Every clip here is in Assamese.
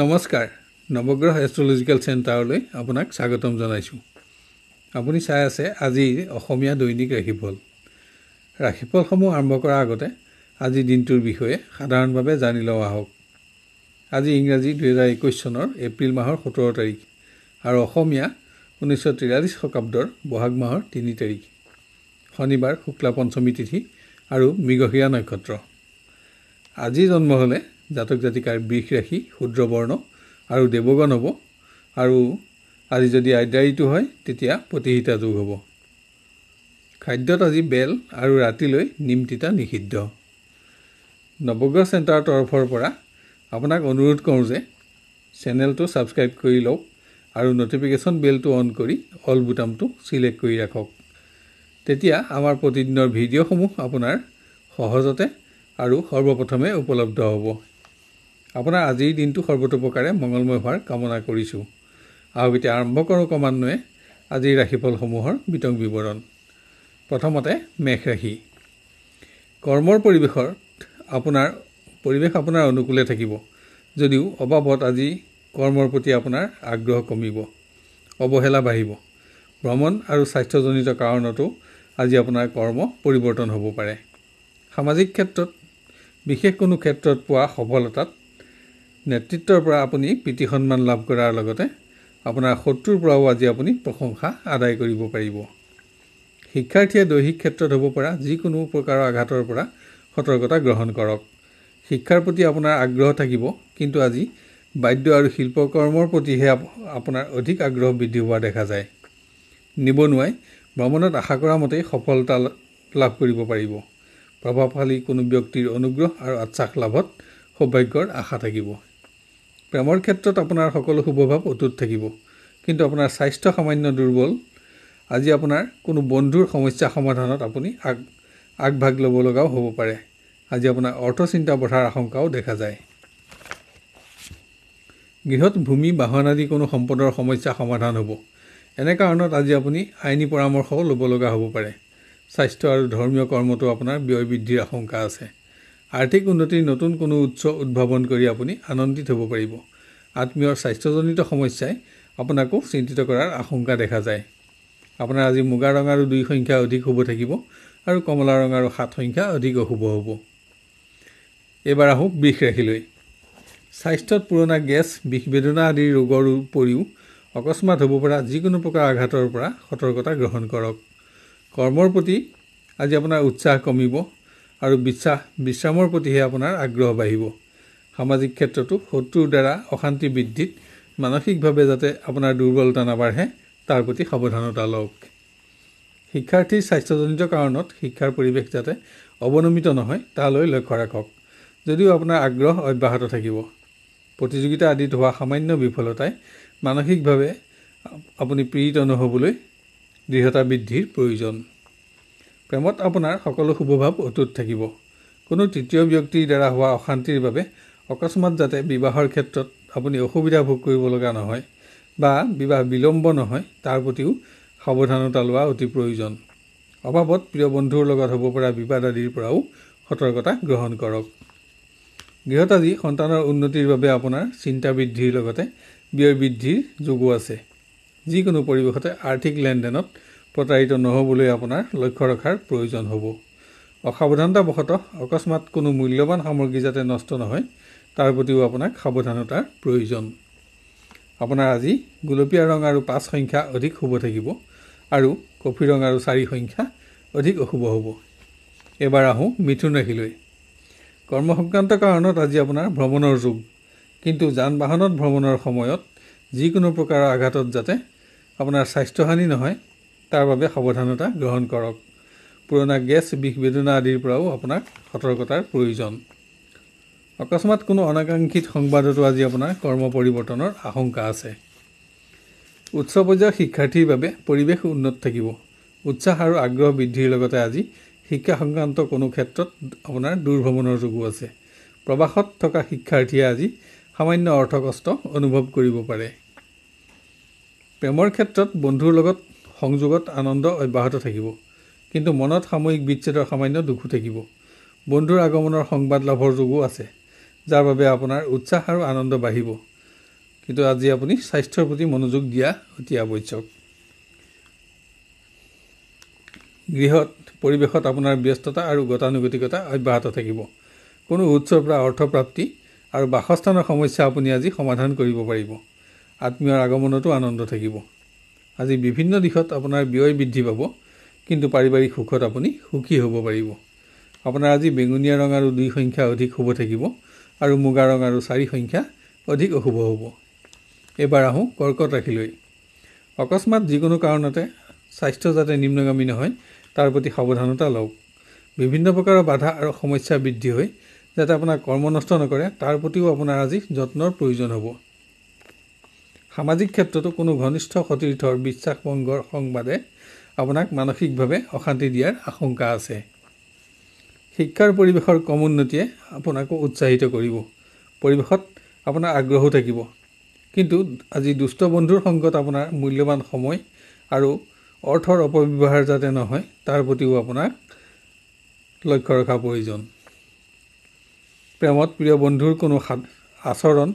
নমস্কাৰ নৱগ্ৰহ এষ্ট্ৰলজিকেল চেণ্টাৰলৈ আপোনাক স্বাগতম জনাইছোঁ আপুনি চাই আছে আজিৰ অসমীয়া দৈনিক ৰাশিফল ৰাশিফলসমূহ আৰম্ভ কৰাৰ আগতে আজি দিনটোৰ বিষয়ে সাধাৰণভাৱে জানি লওঁ আহক আজি ইংৰাজী দুহেজাৰ একৈছ চনৰ এপ্ৰিল মাহৰ সোতৰ তাৰিখ আৰু অসমীয়া ঊনৈছশ তিৰাল্লিছ শকাব্দৰ বহাগ মাহৰ তিনি তাৰিখ শনিবাৰ শুক্লা পঞ্চমী তিথি আৰু মৃগশিৰা নক্ষত্ৰ আজি জন্ম হ'লে জাতক জাতিকাৰ বিষ ৰাখি শুদ্ৰবৰ্ণ আৰু দেৱগণ হ'ব আৰু আজি যদি আদ্যাৰিটো হয় তেতিয়া প্ৰতিহিতা যোগ হ'ব খাদ্যত আজি বেল আৰু ৰাতিলৈ নিম তিতা নিষিদ্ধ নৱগ্ৰহ চেণ্টাৰৰ তৰফৰ পৰা আপোনাক অনুৰোধ কৰোঁ যে চেনেলটো ছাবস্ক্ৰাইব কৰি লওক আৰু ন'টিফিকেশ্যন বেলটো অন কৰি অল বুটামটো ছিলেক্ট কৰি ৰাখক তেতিয়া আমাৰ প্ৰতিদিনৰ ভিডিঅ'সমূহ আপোনাৰ সহজতে আৰু সৰ্বপ্ৰথমে উপলব্ধ হ'ব আপোনাৰ আজিৰ দিনটো সৰ্বতোপ্ৰকাৰে মংগলময় হোৱাৰ কামনা কৰিছোঁ আৰু এতিয়া আৰম্ভ কৰোঁ ক্ৰমান্বয়ে আজিৰ ৰাশিফলসমূহৰ বিতং বিৱৰণ প্ৰথমতে মেঘ ৰাশি কৰ্মৰ পৰিৱেশত আপোনাৰ পৰিৱেশ আপোনাৰ অনুকূলে থাকিব যদিও অবাবত আজি কৰ্মৰ প্ৰতি আপোনাৰ আগ্ৰহ কমিব অৱহেলা বাঢ়িব ভ্ৰমণ আৰু স্বাস্থ্যজনিত কাৰণতো আজি আপোনাৰ কৰ্ম পৰিৱৰ্তন হ'ব পাৰে সামাজিক ক্ষেত্ৰত বিশেষ কোনো ক্ষেত্ৰত পোৱা সফলতাত নেতৃত্বৰ পৰা আপুনি প্ৰীতি সন্মান লাভ কৰাৰ লগতে আপোনাৰ শত্ৰুৰ পৰাও আজি আপুনি প্ৰশংসা আদায় কৰিব পাৰিব শিক্ষাৰ্থীয়ে দৈহিক ক্ষেত্ৰত হ'ব পৰা যিকোনো প্ৰকাৰৰ আঘাতৰ পৰা সতৰ্কতা গ্ৰহণ কৰক শিক্ষাৰ প্ৰতি আপোনাৰ আগ্ৰহ থাকিব কিন্তু আজি বাদ্য আৰু শিল্পকৰ্মৰ প্ৰতিহে আপোনাৰ অধিক আগ্ৰহ বৃদ্ধি হোৱা দেখা যায় নিবনুৱাই ভ্ৰমণত আশা কৰা মতেই সফলতা লাভ কৰিব পাৰিব প্ৰভাৱশালী কোনো ব্যক্তিৰ অনুগ্ৰহ আৰু আশ্বাস লাভত সৌভাগ্যৰ আশা থাকিব প্ৰেমৰ ক্ষেত্ৰত আপোনাৰ সকলো শুভভাৱ অটুট থাকিব কিন্তু আপোনাৰ স্বাস্থ্য সামান্য দুৰ্বল আজি আপোনাৰ কোনো বন্ধুৰ সমস্যা সমাধানত আপুনি আগ আগভাগ ল'ব লগাও হ'ব পাৰে আজি আপোনাৰ অৰ্থ চিন্তা বঢ়াৰ আশংকাও দেখা যায় গৃহত ভূমি বাহন আদি কোনো সম্পদৰ সমস্যা সমাধান হ'ব এনে কাৰণত আজি আপুনি আইনী পৰামৰ্শও ল'ব লগা হ'ব পাৰে স্বাস্থ্য আৰু ধৰ্মীয় কৰ্মটো আপোনাৰ ব্যয় বৃদ্ধিৰ আশংকা আছে আৰ্থিক উন্নতিৰ নতুন কোনো উৎস উদ্ভাৱন কৰি আপুনি আনন্দিত হ'ব পাৰিব আত্মীয় স্বাস্থ্যজনিত সমস্যাই আপোনাকো চিন্তিত কৰাৰ আশংকা দেখা যায় আপোনাৰ আজি মুগা ৰং আৰু দুই সংখ্যা অধিক শুভ থাকিব আৰু কমলা ৰং আৰু সাত সংখ্যা অধিক অশুভ হ'ব এইবাৰ আহোঁ বিষ ৰাখিলৈ স্বাস্থ্যত পুৰণা গেছ বিষ বেদনা আদি ৰোগৰ উপৰিও অকস্মাত হ'ব পৰা যিকোনো প্ৰকাৰ আঘাতৰ পৰা সতৰ্কতা গ্ৰহণ কৰক কৰ্মৰ প্ৰতি আজি আপোনাৰ উৎসাহ কমিব আৰু বিশ্বাস বিশ্ৰামৰ প্ৰতিহে আপোনাৰ আগ্ৰহ বাঢ়িব সামাজিক ক্ষেত্ৰতো শত্ৰুৰ দ্বাৰা অশান্তি বৃদ্ধিত মানসিকভাৱে যাতে আপোনাৰ দুৰ্বলতা নাবাঢ়ে তাৰ প্ৰতি সাৱধানতা লওক শিক্ষাৰ্থীৰ স্বাস্থ্যজনিত কাৰণত শিক্ষাৰ পৰিৱেশ যাতে অৱনমিত নহয় তালৈ লক্ষ্য ৰাখক যদিও আপোনাৰ আগ্ৰহ অব্যাহত থাকিব প্ৰতিযোগিতা আদিত হোৱা সামান্য বিফলতাই মানসিকভাৱে আপুনি পীড়িত নহ'বলৈ দৃঢ়তা বৃদ্ধিৰ প্ৰয়োজন প্ৰেমত আপোনাৰ সকলো শুভভাৱ অটুট থাকিব কোনো তৃতীয় ব্যক্তিৰ দ্বাৰা হোৱা অশান্তিৰ বাবে অকস্মাত যাতে বিবাহৰ ক্ষেত্ৰত আপুনি অসুবিধা ভোগ কৰিব লগা নহয় বা বিবাহ বিলম্ব নহয় তাৰ প্ৰতিও সাৱধানতা লোৱা অতি প্ৰয়োজন অভাৱত প্ৰিয় বন্ধুৰ লগত হ'ব পৰা বিবাদ আদিৰ পৰাও সতৰ্কতা গ্ৰহণ কৰক গৃহত আজি সন্তানৰ উন্নতিৰ বাবে আপোনাৰ চিন্তা বৃদ্ধিৰ লগতে ব্যয় বৃদ্ধিৰ যোগো আছে যিকোনো পৰিৱেশতে আৰ্থিক লেনদেনত প্ৰতাৰিত নহ'বলৈ আপোনাৰ লক্ষ্য ৰখাৰ প্ৰয়োজন হ'ব অসাৱধানতাবশতঃ অকস্মাত কোনো মূল্যৱান সামগ্ৰী যাতে নষ্ট নহয় তাৰ প্ৰতিও আপোনাক সাৱধানতাৰ প্ৰয়োজন আপোনাৰ আজি গোলপীয়া ৰং আৰু পাঁচ সংখ্যা অধিক শুভ থাকিব আৰু কফি ৰং আৰু চাৰি সংখ্যা অধিক অশুভ হ'ব এবাৰ আহোঁ মিথুন ৰাশিলৈ সংক্ৰান্ত কাৰণত আজি আপোনাৰ ভ্ৰমণৰ যুগ কিন্তু যান বাহনত ভ্ৰমণৰ সময়ত যিকোনো প্ৰকাৰৰ আঘাতত যাতে আপোনাৰ স্বাস্থ্যহানি নহয় তাৰ বাবে সাৱধানতা গ্ৰহণ কৰক পুৰণা গেছ বিষ বেদনা আদিৰ পৰাও আপোনাক সতৰ্কতাৰ প্ৰয়োজন অকস্মাত কোনো অনাকাংক্ষিত সংবাদতো আজি আপোনাৰ কৰ্ম পৰিৱৰ্তনৰ আশংকা আছে উচ্চ পৰ্যায়ৰ শিক্ষাৰ্থীৰ বাবে পৰিৱেশ উন্নত থাকিব উৎসাহ আৰু আগ্ৰহ বৃদ্ধিৰ লগতে আজি শিক্ষা সংক্ৰান্ত কোনো ক্ষেত্ৰত আপোনাৰ দূৰভ্ৰমণৰ যোগো আছে প্ৰৱাসত থকা শিক্ষাৰ্থীয়ে আজি সামান্য অৰ্থ কষ্ট অনুভৱ কৰিব পাৰে প্ৰেমৰ ক্ষেত্ৰত বন্ধুৰ লগত সংযোগত আনন্দ অব্যাহত থাকিব কিন্তু মনত সাময়িক বিচ্ছেদৰ সামান্য দুখো থাকিব বন্ধুৰ আগমনৰ সংবাদ লাভৰ যোগো আছে যাৰ বাবে আপোনাৰ উৎসাহ আৰু আনন্দ বাঢ়িব কিন্তু আজি আপুনি স্বাস্থ্যৰ প্ৰতি মনোযোগ দিয়া অতি আৱশ্যক গৃহত পৰিৱেশত আপোনাৰ ব্যস্ততা আৰু গতানুগতিকতা অব্যাহত থাকিব কোনো উৎসৰ পৰা অৰ্থপ্ৰাপ্তি আৰু বাসস্থানৰ সমস্যা আপুনি আজি সমাধান কৰিব পাৰিব আত্মীয়ৰ আগমনতো আনন্দ থাকিব আজি বিভিন্ন দিশত আপোনাৰ ব্যয় বৃদ্ধি পাব কিন্তু পাৰিবাৰিক সুখত আপুনি সুখী হ'ব পাৰিব আপোনাৰ আজি বেঙুনীয়া ৰং আৰু দুই সংখ্যা অধিক শুভ থাকিব আৰু মুগা ৰং আৰু চাৰি সংখ্যা অধিক অশুভ হ'ব এইবাৰ আহোঁ কৰ্কট ৰাশিলৈ অকস্মাত যিকোনো কাৰণতে স্বাস্থ্য যাতে নিম্নগামী নহয় তাৰ প্ৰতি সাৱধানতা লওক বিভিন্ন প্ৰকাৰৰ বাধা আৰু সমস্যা বৃদ্ধি হৈ যাতে আপোনাৰ কৰ্ম নষ্ট নকৰে তাৰ প্ৰতিও আপোনাৰ আজি যত্নৰ প্ৰয়োজন হ'ব সামাজিক ক্ষেত্ৰতো কোনো ঘনিষ্ঠ সতীৰ্থৰ বিশ্বাসভংগৰ সংবাদে আপোনাক মানসিকভাৱে অশান্তি দিয়াৰ আশংকা আছে শিক্ষাৰ পৰিৱেশৰ কম উন্নতিয়ে আপোনাকো উৎসাহিত কৰিব পৰিৱেশত আপোনাৰ আগ্ৰহো থাকিব কিন্তু আজি দুষ্ট বন্ধুৰ সংগত আপোনাৰ মূল্যৱান সময় আৰু অৰ্থৰ অপব্যৱহাৰ যাতে নহয় তাৰ প্ৰতিও আপোনাক লক্ষ্য ৰখা প্ৰয়োজন প্ৰেমত প্ৰিয় বন্ধুৰ কোনো আচৰণ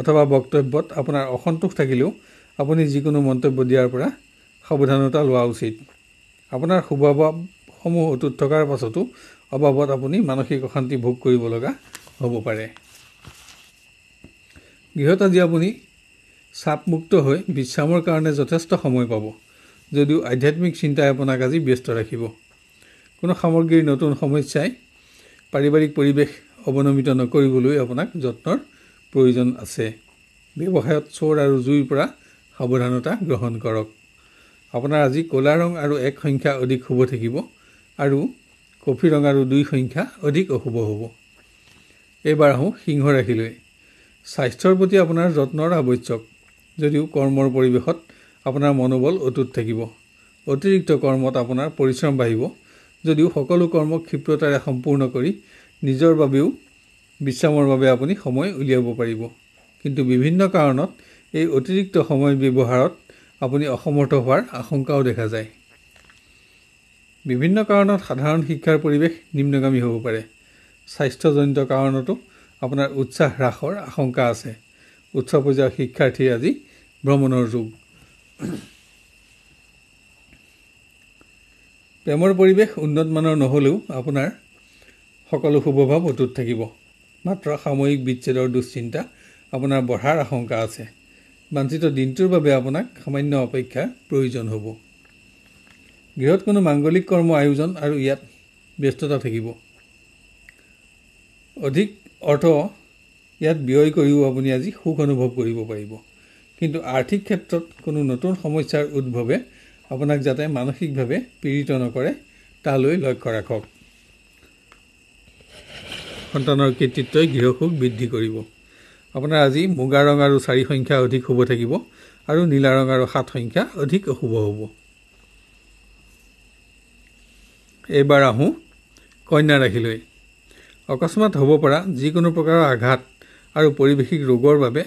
অথবা বক্তব্যত আপোনাৰ অসন্তোষ থাকিলেও আপুনি যিকোনো মন্তব্য দিয়াৰ পৰা সাৱধানতা লোৱা উচিত আপোনাৰ শুভাৱসমূহ অটুট থকাৰ পাছতো অভাৱত আপুনি মানসিক অশান্তি ভোগ কৰিব লগা হ'ব পাৰে গৃহত আজি আপুনি চাপমুক্ত হৈ বিশ্ৰামৰ কাৰণে যথেষ্ট সময় পাব যদিও আধ্যাত্মিক চিন্তাই আপোনাক আজি ব্যস্ত ৰাখিব কোনো সামগ্ৰীৰ নতুন সমস্যাই পাৰিবাৰিক পৰিৱেশ অৱনমিত নকৰিবলৈ আপোনাক যত্নৰ প্ৰয়োজন আছে ব্যৱসায়ত চোৰ আৰু জুইৰ পৰা সাৱধানতা গ্ৰহণ কৰক আপোনাৰ আজি ক'লা ৰং আৰু এক সংখ্যা অধিক শুভ থাকিব আৰু কফি ৰং আৰু দুই সংখ্যা অধিক অশুভ হ'ব এইবাৰ আহোঁ সিংহ ৰাখিলৈ স্বাস্থ্যৰ প্ৰতি আপোনাৰ যত্নৰ আৱশ্যক যদিও কৰ্মৰ পৰিৱেশত আপোনাৰ মনোবল অটুট থাকিব অতিৰিক্ত কৰ্মত আপোনাৰ পৰিশ্ৰম বাঢ়িব যদিও সকলো কৰ্ম ক্ষিপ্ৰতাৰে সম্পূৰ্ণ কৰি নিজৰ বাবেও বিশ্ৰামৰ বাবে আপুনি সময় উলিয়াব পাৰিব কিন্তু বিভিন্ন কাৰণত এই অতিৰিক্ত সময় ব্যৱহাৰত আপুনি অসমৰ্থ হোৱাৰ আশংকাও দেখা যায় বিভিন্ন কাৰণত সাধাৰণ শিক্ষাৰ পৰিৱেশ নিম্নগামী হ'ব পাৰে স্বাস্থ্যজনিত কাৰণতো আপোনাৰ উৎসাহ হ্ৰাসৰ আশংকা আছে উচ্চ পৰ্যায়ৰ শিক্ষাৰ্থীৰ আজি ভ্ৰমণৰ যুগ প্ৰেমৰ পৰিৱেশ উন্নতমানৰ নহ'লেও আপোনাৰ সকলো শুভভাৱ অটুত থাকিব মাত্ৰ সাময়িক বিচ্ছেদৰ দুশ্চিন্তা আপোনাৰ বঢ়াৰ আশংকা আছে বাঞ্চিত দিনটোৰ বাবে আপোনাক সামান্য অপেক্ষা প্ৰয়োজন হ'ব গৃহত কোনো মাংগলিক কৰ্ম আয়োজন আৰু ইয়াত ব্যস্ততা থাকিব অধিক অৰ্থ ইয়াত ব্যয় কৰিও আপুনি আজি সুখ অনুভৱ কৰিব পাৰিব কিন্তু আৰ্থিক ক্ষেত্ৰত কোনো নতুন সমস্যাৰ উদ্ভৱে আপোনাক যাতে মানসিকভাৱে পীড়িত নকৰে তালৈ লক্ষ্য ৰাখক সন্তানৰ কৃতিত্বই গৃহসুখ বৃদ্ধি কৰিব আপোনাৰ আজি মুগা ৰং আৰু চাৰি সংখ্যা অধিক শুভ থাকিব আৰু নীলা ৰং আৰু সাত সংখ্যা অধিক অশুভ হ'ব এইবাৰ আহোঁ কন্যা ৰাশিলৈ অকস্মাত হ'ব পৰা যিকোনো প্ৰকাৰৰ আঘাত আৰু পৰিৱেশিক ৰোগৰ বাবে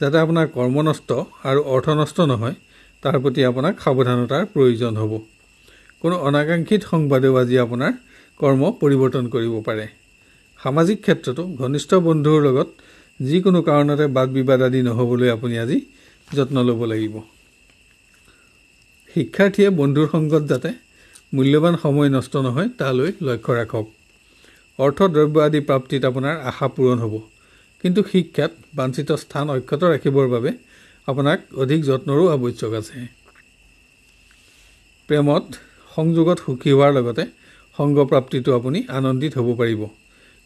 যাতে আপোনাৰ কৰ্মনষ্ট আৰু অৰ্থ নষ্ট নহয় তাৰ প্ৰতি আপোনাক সাৱধানতাৰ প্ৰয়োজন হ'ব কোনো অনাকাংক্ষিত সংবাদেও আজি আপোনাৰ কৰ্ম পৰিৱৰ্তন কৰিব পাৰে সামাজিক ক্ষেত্ৰতো ঘনিষ্ঠ বন্ধুৰ লগত যিকোনো কাৰণতে বাদ বিবাদ আদি নহ'বলৈ আপুনি আজি যত্ন ল'ব লাগিব শিক্ষাৰ্থীয়ে বন্ধুৰ সংগত যাতে মূল্যৱান সময় নষ্ট নহয় তালৈ লক্ষ্য ৰাখক অৰ্থ দ্ৰব্য আদি প্ৰাপ্তিত আপোনাৰ আশা পূৰণ হ'ব কিন্তু শিক্ষাত বাঞ্চিত স্থান অক্ষত ৰাখিবৰ বাবে আপোনাক অধিক যত্নৰো আৱশ্যক আছে প্ৰেমত সংযোগত সুখী হোৱাৰ লগতে সংগপ্ৰাপ্তিটো আপুনি আনন্দিত হ'ব পাৰিব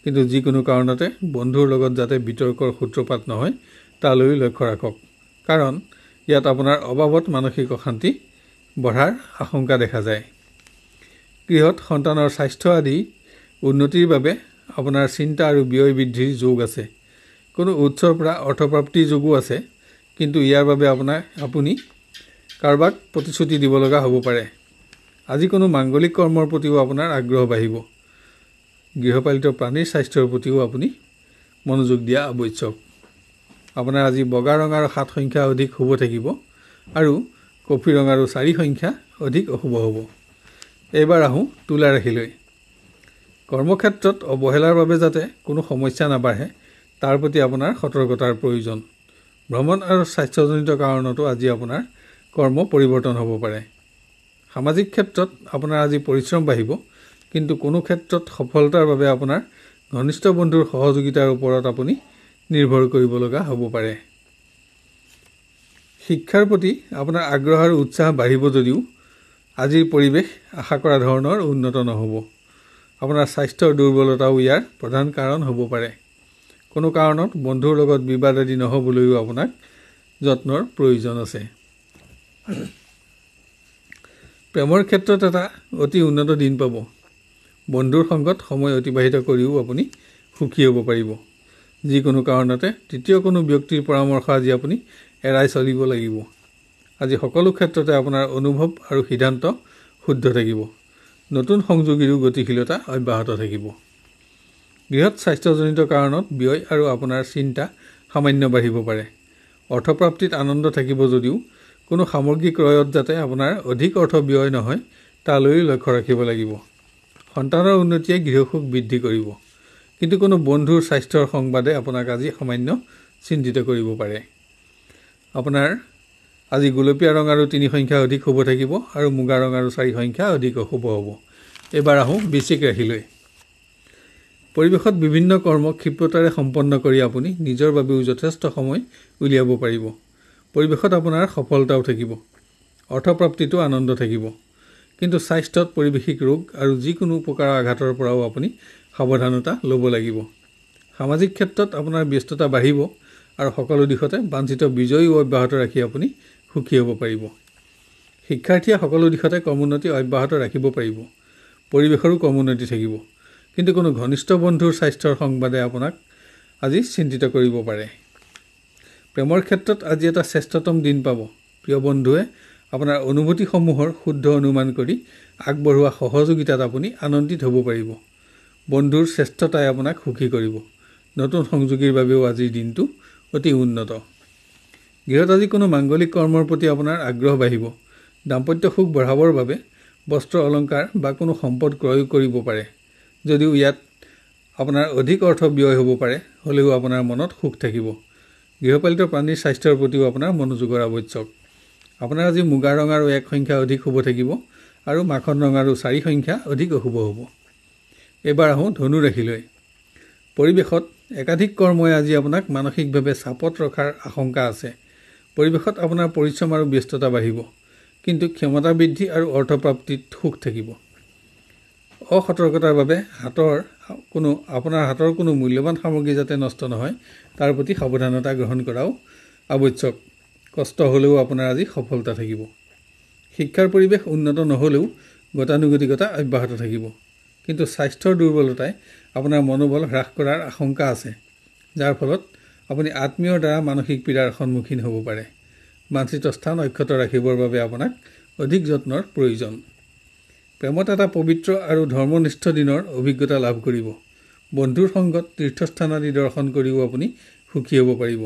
কিন্তু যিকোনো কাৰণতে বন্ধুৰ লগত যাতে বিতৰ্কৰ সূত্ৰপাত নহয় তালৈ লক্ষ্য ৰাখক কাৰণ ইয়াত আপোনাৰ অবাবত মানসিক অশান্তি বঢ়াৰ আশংকা দেখা যায় গৃহত সন্তানৰ স্বাস্থ্য আদি উন্নতিৰ বাবে আপোনাৰ চিন্তা আৰু ব্যয় বৃদ্ধিৰ যোগ আছে কোনো উৎসৰ পৰা অৰ্থপ্ৰাপ্তিৰ যোগো আছে কিন্তু ইয়াৰ বাবে আপোনাৰ আপুনি কাৰোবাক প্ৰতিশ্ৰুতি দিব লগা হ'ব পাৰে আজি কোনো মাংগলিক কৰ্মৰ প্ৰতিও আপোনাৰ আগ্ৰহ বাঢ়িব গৃহপালিত প্ৰাণীৰ স্বাস্থ্যৰ প্ৰতিও আপুনি মনোযোগ দিয়া আৱশ্যক আপোনাৰ আজি বগা আৰু সাত সংখ্যা অধিক শুভ থাকিব আৰু কফি ৰঙাৰো চাৰি সংখ্যা অধিক অশুভ হ'ব এইবাৰ আহোঁ তুলা ৰাখিলৈ কৰ্মক্ষেত্ৰত অৱহেলাৰ বাবে যাতে কোনো সমস্যা নাবাঢ়ে তাৰ প্ৰতি আপোনাৰ সতৰ্কতাৰ প্ৰয়োজন ভ্ৰমণ আৰু স্বাস্থ্যজনিত কাৰণতো আজি আপোনাৰ কৰ্ম পৰিৱৰ্তন হ'ব পাৰে সামাজিক ক্ষেত্ৰত আপোনাৰ আজি পৰিশ্ৰম বাঢ়িব কিন্তু কোনো ক্ষেত্ৰত সফলতাৰ বাবে আপোনাৰ ঘনিষ্ঠ বন্ধুৰ সহযোগিতাৰ ওপৰত আপুনি নিৰ্ভৰ কৰিব লগা হ'ব পাৰে শিক্ষাৰ প্ৰতি আপোনাৰ আগ্ৰহ আৰু উৎসাহ বাঢ়িব যদিও আজিৰ পৰিৱেশ আশা কৰা ধৰণৰ উন্নত নহ'ব আপোনাৰ স্বাস্থ্যৰ দুৰ্বলতাও ইয়াৰ প্ৰধান কাৰণ হ'ব পাৰে কোনো কাৰণত বন্ধুৰ লগত বিবাদ আদি নহ'বলৈও আপোনাক যত্নৰ প্ৰয়োজন আছে প্ৰেমৰ ক্ষেত্ৰত এটা অতি উন্নত দিন পাব বন্ধুৰ সংগত সময় অতিবাহিত কৰিও আপুনি সুখী হ'ব পাৰিব যিকোনো কাৰণতে তৃতীয় কোনো ব্যক্তিৰ পৰামৰ্শ আজি আপুনি এৰাই চলিব লাগিব আজি সকলো ক্ষেত্ৰতে আপোনাৰ অনুভৱ আৰু সিদ্ধান্ত শুদ্ধ থাকিব নতুন সংযোগীৰো গতিশীলতা অব্যাহত থাকিব বৃহৎ স্বাস্থ্যজনিত কাৰণত ব্যয় আৰু আপোনাৰ চিন্তা সামান্য বাঢ়িব পাৰে অৰ্থপ্ৰাপ্তিত আনন্দ থাকিব যদিও কোনো সামগ্ৰী ক্ৰয়ত যাতে আপোনাৰ অধিক অৰ্থ ব্যয় নহয় তালৈও লক্ষ্য ৰাখিব লাগিব সন্তানৰ উন্নতিয়ে গৃহসুখ বৃদ্ধি কৰিব কিন্তু কোনো বন্ধুৰ স্বাস্থ্যৰ সংবাদে আপোনাক আজি সামান্য চিন্তিত কৰিব পাৰে আপোনাৰ আজি গোলপীয়া ৰং আৰু তিনি সংখ্যা অধিক শুভ থাকিব আৰু মুগা ৰং আৰু চাৰি সংখ্যা অধিক অশুভ হ'ব এইবাৰ আহোঁ বিশেষ ৰাশিলৈ পৰিৱেশত বিভিন্ন কৰ্ম ক্ষিপ্ৰতাৰে সম্পন্ন কৰি আপুনি নিজৰ বাবেও যথেষ্ট সময় উলিয়াব পাৰিব পৰিৱেশত আপোনাৰ সফলতাও থাকিব অৰ্থপ্ৰাপ্তিটো আনন্দ থাকিব কিন্তু স্বাস্থ্যত পৰিৱেশিক ৰোগ আৰু যিকোনো প্ৰকাৰৰ আঘাতৰ পৰাও আপুনি সাৱধানতা ল'ব লাগিব সামাজিক ক্ষেত্ৰত আপোনাৰ ব্যস্ততা বাঢ়িব আৰু সকলো দিশতে বাঞ্চিত বিজয়ীও অব্যাহত ৰাখি আপুনি সুখী হ'ব পাৰিব শিক্ষাৰ্থীয়ে সকলো দিশতে কমোন্নতি অব্যাহত ৰাখিব পাৰিব পৰিৱেশৰো কমোন্নতি থাকিব কিন্তু কোনো ঘনিষ্ঠ বন্ধুৰ স্বাস্থ্যৰ সংবাদে আপোনাক আজি চিন্তিত কৰিব পাৰে প্ৰেমৰ ক্ষেত্ৰত আজি এটা শ্ৰেষ্ঠতম দিন পাব প্ৰিয় বন্ধুৱে আপোনাৰ অনুভূতিসমূহৰ শুদ্ধ অনুমান কৰি আগবঢ়োৱা সহযোগিতাত আপুনি আনন্দিত হ'ব পাৰিব বন্ধুৰ শ্ৰেষ্ঠতাই আপোনাক সুখী কৰিব নতুন সংযোগীৰ বাবেও আজিৰ দিনটো অতি উন্নত গৃহত আজি কোনো মাংগলিক কৰ্মৰ প্ৰতি আপোনাৰ আগ্ৰহ বাঢ়িব দাম্পত্য সুখ বঢ়াবৰ বাবে বস্ত্ৰ অলংকাৰ বা কোনো সম্পদ ক্ৰয় কৰিব পাৰে যদিও ইয়াত আপোনাৰ অধিক অৰ্থ ব্যয় হ'ব পাৰে হ'লেও আপোনাৰ মনত সুখ থাকিব গৃহপালিত প্ৰাণীৰ স্বাস্থ্যৰ প্ৰতিও আপোনাৰ মনোযোগৰ আৱশ্যক আপোনাৰ আজি মুগা ৰং আৰু এক সংখ্যা অধিক শুভ থাকিব আৰু মাখন ৰং আৰু চাৰি সংখ্যা অধিক অশুভ হ'ব এইবাৰ আহোঁ ধনুৰাশিলৈ পৰিৱেশত একাধিক কৰ্মই আজি আপোনাক মানসিকভাৱে চাপত ৰখাৰ আশংকা আছে পৰিৱেশত আপোনাৰ পৰিশ্ৰম আৰু ব্যস্ততা বাঢ়িব কিন্তু ক্ষমতা বৃদ্ধি আৰু অৰ্থপ্ৰাপ্তিত সুখ থাকিব অসতৰ্কতাৰ বাবে হাতৰ কোনো আপোনাৰ হাতৰ কোনো মূল্যৱান সামগ্ৰী যাতে নষ্ট নহয় তাৰ প্ৰতি সাৱধানতা গ্ৰহণ কৰাও আৱশ্যক কষ্ট হ'লেও আপোনাৰ আজি সফলতা থাকিব শিক্ষাৰ পৰিৱেশ উন্নত নহ'লেও গতানুগতিকতা অব্যাহত থাকিব কিন্তু স্বাস্থ্যৰ দুৰ্বলতাই আপোনাৰ মনোবল হ্ৰাস কৰাৰ আশংকা আছে যাৰ ফলত আপুনি আত্মীয়ৰ দ্বাৰা মানসিক পীড়াৰ সন্মুখীন হ'ব পাৰে বাঞ্চিত স্থান অক্ষত ৰাখিবৰ বাবে আপোনাক অধিক যত্নৰ প্ৰয়োজন প্ৰেমত এটা পবিত্ৰ আৰু ধৰ্মনিষ্ঠ দিনৰ অভিজ্ঞতা লাভ কৰিব বন্ধুৰ সংগত তীৰ্থস্থান আদি দৰ্শন কৰিও আপুনি সুখী হ'ব পাৰিব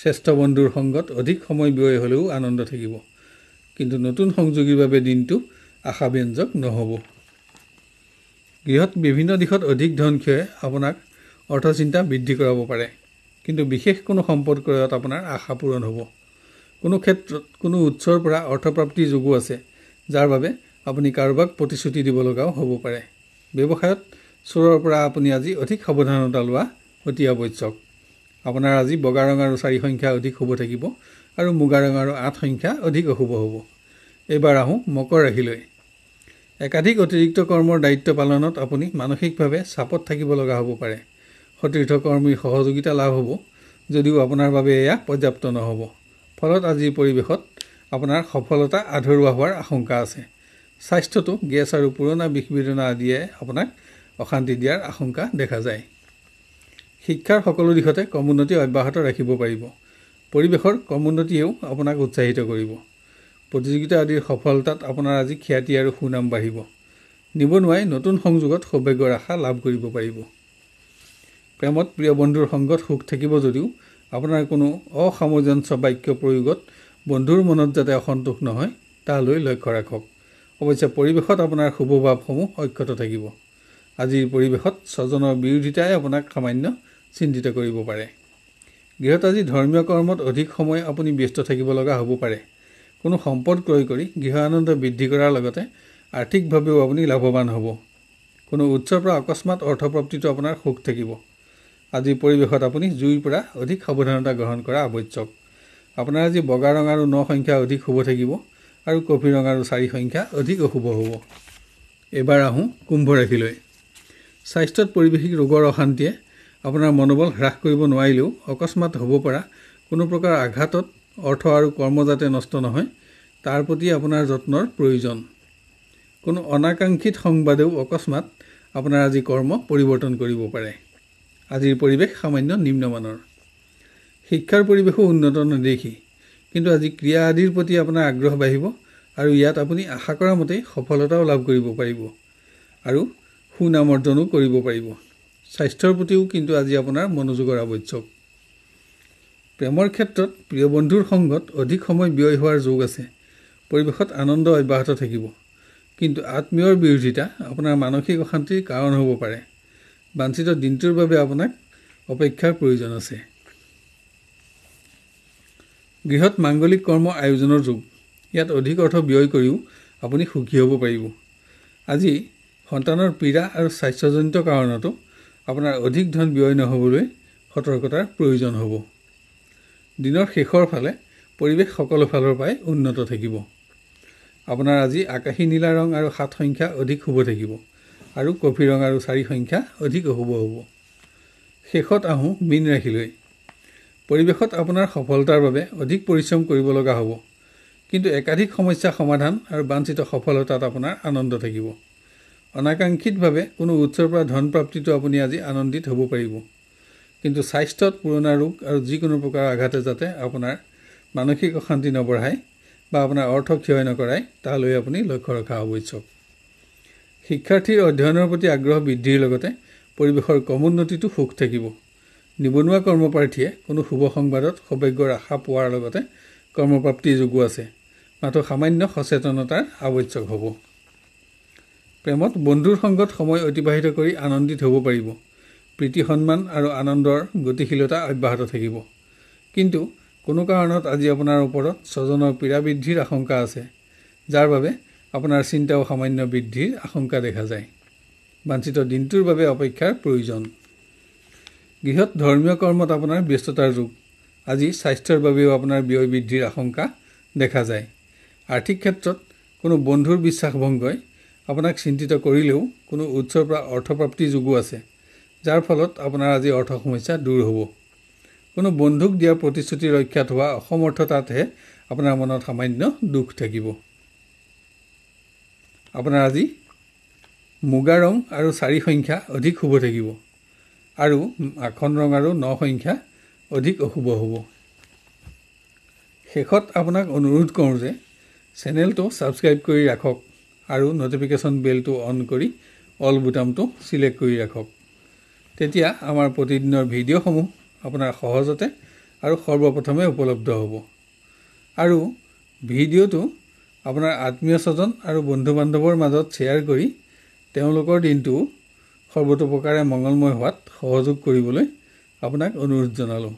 শ্ৰেষ্ঠ বন্ধুৰ সংগত অধিক সময় ব্যয় হ'লেও আনন্দ থাকিব কিন্তু নতুন সংযোগীৰ বাবে দিনটো আশাব্যঞ্জক নহ'ব গৃহত বিভিন্ন দিশত অধিক ধন ক্ষয়ে আপোনাক অৰ্থচিন্তা বৃদ্ধি কৰাব পাৰে কিন্তু বিশেষ কোনো সম্পদ ক্ৰয়ত আপোনাৰ আশা পূৰণ হ'ব কোনো ক্ষেত্ৰত কোনো উৎসৰ পৰা অৰ্থপ্ৰাপ্তিৰ যোগো আছে যাৰ বাবে আপুনি কাৰোবাক প্ৰতিশ্ৰুতি দিব লগাও হ'ব পাৰে ব্যৱসায়ত চোৰৰ পৰা আপুনি আজি অধিক সাৱধানতা লোৱা অতি আৱশ্যক আপোনাৰ আজি বগা ৰঙাৰো চাৰি সংখ্যা অধিক শুভ থাকিব আৰু মুগা ৰঙাৰো আঠ সংখ্যা অধিক অশুভ হ'ব এইবাৰ আহোঁ মকৰ ৰাশিলৈ একাধিক অতিৰিক্ত কৰ্মৰ দায়িত্ব পালনত আপুনি মানসিকভাৱে চাপত থাকিব লগা হ'ব পাৰে সতীৰ্থ কৰ্মীৰ সহযোগিতা লাভ হ'ব যদিও আপোনাৰ বাবে এয়া পৰ্যাপ্ত নহ'ব ফলত আজিৰ পৰিৱেশত আপোনাৰ সফলতা আধৰুৱা হোৱাৰ আশংকা আছে স্বাস্থ্যটো গেছ আৰু পুৰণা বিষবেদনা আদিয়ে আপোনাক অশান্তি দিয়াৰ আশংকা দেখা যায় শিক্ষাৰ সকলো দিশতে কম উন্নতি অব্যাহত ৰাখিব পাৰিব পৰিৱেশৰ কম উন্নতিয়েও আপোনাক উৎসাহিত কৰিব প্ৰতিযোগিতা আদিৰ সফলতাত আপোনাৰ আজি খ্যাতি আৰু সুনাম বাঢ়িব নিবনুৱাই নতুন সংযোগত সৌভাগ্যৰ আশা লাভ কৰিব পাৰিব প্ৰেমত প্ৰিয় বন্ধুৰ সংগত সুখ থাকিব যদিও আপোনাৰ কোনো অসামঞ্জস্য বাক্য প্ৰয়োগত বন্ধুৰ মনত যাতে অসন্তোষ নহয় তালৈ লক্ষ্য ৰাখক অৱশ্যে পৰিৱেশত আপোনাৰ শুভভাৱসমূহ অক্ষত থাকিব আজিৰ পৰিৱেশত স্বজনৰ বিৰোধিতাই আপোনাক সামান্য চিন্তিত কৰিব পাৰে গৃহত আজি ধৰ্মীয় কৰ্মত অধিক সময় আপুনি ব্যস্ত থাকিব লগা হ'ব পাৰে কোনো সম্পদ ক্ৰয় কৰি গৃহ আনন্দ বৃদ্ধি কৰাৰ লগতে আৰ্থিকভাৱেও আপুনি লাভৱান হ'ব কোনো উৎসৰ পৰা অকস্মাত অৰ্থপ্ৰাপ্তিটো আপোনাৰ সুখ থাকিব আজিৰ পৰিৱেশত আপুনি জুইৰ পৰা অধিক সাৱধানতা গ্ৰহণ কৰা আৱশ্যক আপোনাৰ আজি বগা ৰং আৰু ন সংখ্যা অধিক শুভ থাকিব আৰু কফি ৰং আৰু চাৰি সংখ্যা অধিক অশুভ হ'ব এইবাৰ আহোঁ কুম্ভ ৰাশিলৈ স্বাস্থ্যত পৰিৱেশিক ৰোগৰ অশান্তিয়ে আপোনাৰ মনোবল হ্ৰাস কৰিব নোৱাৰিলেও অকস্মাত হ'ব পৰা কোনো প্ৰকাৰ আঘাতত অৰ্থ আৰু কৰ্ম যাতে নষ্ট নহয় তাৰ প্ৰতি আপোনাৰ যত্নৰ প্ৰয়োজন কোনো অনাকাংক্ষিত সংবাদেও অকস্মাত আপোনাৰ আজি কৰ্ম পৰিৱৰ্তন কৰিব পাৰে আজিৰ পৰিৱেশ সামান্য নিম্নমানৰ শিক্ষাৰ পৰিৱেশো উন্নত নেদেখি কিন্তু আজি ক্ৰীড়া আদিৰ প্ৰতি আপোনাৰ আগ্ৰহ বাঢ়িব আৰু ইয়াত আপুনি আশা কৰা মতেই সফলতাও লাভ কৰিব পাৰিব আৰু সুনাম অৰ্জনো কৰিব পাৰিব স্বাস্থ্যৰ প্ৰতিও কিন্তু আজি আপোনাৰ মনোযোগৰ আৱশ্যক প্ৰেমৰ ক্ষেত্ৰত প্ৰিয় বন্ধুৰ সংগত অধিক সময় ব্যয় হোৱাৰ যোগ আছে পৰিৱেশত আনন্দ অব্যাহত থাকিব কিন্তু আত্মীয়ৰ বিৰোধিতা আপোনাৰ মানসিক অশান্তিৰ কাৰণ হ'ব পাৰে বাঞ্চিত দিনটোৰ বাবে আপোনাক অপেক্ষাৰ প্ৰয়োজন আছে গৃহত মাংগলিক কৰ্ম আয়োজনৰ যুগ ইয়াত অধিক অৰ্থ ব্যয় কৰিও আপুনি সুখী হ'ব পাৰিব আজি সন্তানৰ পীড়া আৰু স্বাস্থ্যজনিত কাৰণতো আপোনাৰ অধিক ধন ব্যয় নহ'বলৈ সতৰ্কতাৰ প্ৰয়োজন হ'ব দিনৰ শেষৰ ফালে পৰিৱেশ সকলো ফালৰ পৰাই উন্নত থাকিব আপোনাৰ আজি আকাশী নীলা ৰং আৰু সাত সংখ্যা অধিক শুভ থাকিব আৰু কফি ৰং আৰু চাৰি সংখ্যা অধিক অশুভ হ'ব শেষত আহোঁ মীন ৰাশিলৈ পৰিৱেশত আপোনাৰ সফলতাৰ বাবে অধিক পৰিশ্ৰম কৰিব লগা হ'ব কিন্তু একাধিক সমস্যা সমাধান আৰু বাঞ্চিত সফলতাত আপোনাৰ আনন্দ থাকিব অনাকাংক্ষিতভাৱে কোনো উৎসৰ পৰা ধন প্ৰাপ্তিটো আপুনি আজি আনন্দিত হ'ব পাৰিব কিন্তু স্বাস্থ্যত পুৰণা ৰোগ আৰু যিকোনো প্ৰকাৰৰ আঘাতে যাতে আপোনাৰ মানসিক অশান্তি নবঢ়ায় বা আপোনাৰ অৰ্থ ক্ষয় নকৰায় তালৈ আপুনি লক্ষ্য ৰখা আৱশ্যক শিক্ষাৰ্থীৰ অধ্যয়নৰ প্ৰতি আগ্ৰহ বৃদ্ধিৰ লগতে পৰিৱেশৰ কমোন্নতিটো সুখ থাকিব নিবনুৱা কৰ্মপ্ৰাৰ্থীয়ে কোনো শুভ সংবাদত সৌভাগ্যৰ আশা পোৱাৰ লগতে কৰ্মপ্ৰাপ্তিৰ যোগো আছে মাথো সামান্য সচেতনতাৰ আৱশ্যক হ'ব প্ৰেমত বন্ধুৰ সংগত সময় অতিবাহিত কৰি আনন্দিত হ'ব পাৰিব প্ৰীতি সন্মান আৰু আনন্দৰ গতিশীলতা অব্যাহত থাকিব কিন্তু কোনো কাৰণত আজি আপোনাৰ ওপৰত স্বজনৰ পীড়া বৃদ্ধিৰ আশংকা আছে যাৰ বাবে আপোনাৰ চিন্তাও সামান্য বৃদ্ধিৰ আশংকা দেখা যায় বাঞ্চিত দিনটোৰ বাবে অপেক্ষাৰ প্ৰয়োজন গৃহত ধৰ্মীয় কৰ্মত আপোনাৰ ব্যস্ততাৰ যুগ আজি স্বাস্থ্যৰ বাবেও আপোনাৰ ব্যয় বৃদ্ধিৰ আশংকা দেখা যায় আৰ্থিক ক্ষেত্ৰত কোনো বন্ধুৰ বিশ্বাসভংগই আপোনাক চিন্তিত কৰিলেও কোনো উৎসৰ পৰা অৰ্থপ্ৰাপ্তি যোগো আছে যাৰ ফলত আপোনাৰ আজি অৰ্থ সমস্যা দূৰ হ'ব কোনো বন্ধুক দিয়া প্ৰতিশ্ৰুতি ৰক্ষাত হোৱা অসমৰ্থতাতহে আপোনাৰ মনত সামান্য দুখ থাকিব আপোনাৰ আজি মুগা ৰং আৰু চাৰি সংখ্যা অধিক শুভ থাকিব আৰু আখন ৰং আৰু ন সংখ্যা অধিক অশুভ হ'ব শেষত আপোনাক অনুৰোধ কৰোঁ যে চেনেলটো ছাবস্ক্ৰাইব কৰি ৰাখক আৰু ন'টিফিকেশ্যন বেলটো অন কৰি অল বুটামটো চিলেক্ট কৰি ৰাখক তেতিয়া আমাৰ প্ৰতিদিনৰ ভিডিঅ'সমূহ আপোনাৰ সহজতে আৰু সৰ্বপ্ৰথমে উপলব্ধ হ'ব আৰু ভিডিঅ'টো আপোনাৰ আত্মীয় স্বজন আৰু বন্ধু বান্ধৱৰ মাজত শ্বেয়াৰ কৰি তেওঁলোকৰ দিনটো সৰ্বতোপ্ৰকাৰে মংগলময় হোৱাত সহযোগ কৰিবলৈ আপোনাক অনুৰোধ জনালোঁ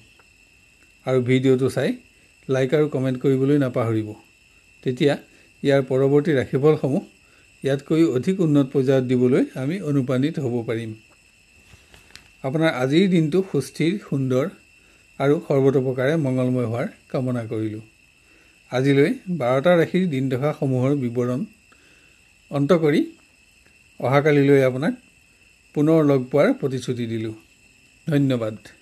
আৰু ভিডিঅ'টো চাই লাইক আৰু কমেণ্ট কৰিবলৈ নাপাহৰিব তেতিয়া ইয়াৰ পৰৱৰ্তী ৰাশিফলসমূহ ইয়াতকৈ অধিক উন্নত পৰ্যায়ত দিবলৈ আমি অনুপ্ৰাণিত হ'ব পাৰিম আপোনাৰ আজিৰ দিনটো সুস্থিৰ সুন্দৰ আৰু সৰ্বতোপ্ৰকাৰে মংগলময় হোৱাৰ কামনা কৰিলোঁ আজিলৈ বাৰটা ৰাশিৰ দিন দশাসমূহৰ বিৱৰণ অন্ত কৰি অহাকালিলৈ আপোনাক পুনৰ লগ পোৱাৰ প্ৰতিশ্ৰুতি দিলোঁ ধন্যবাদ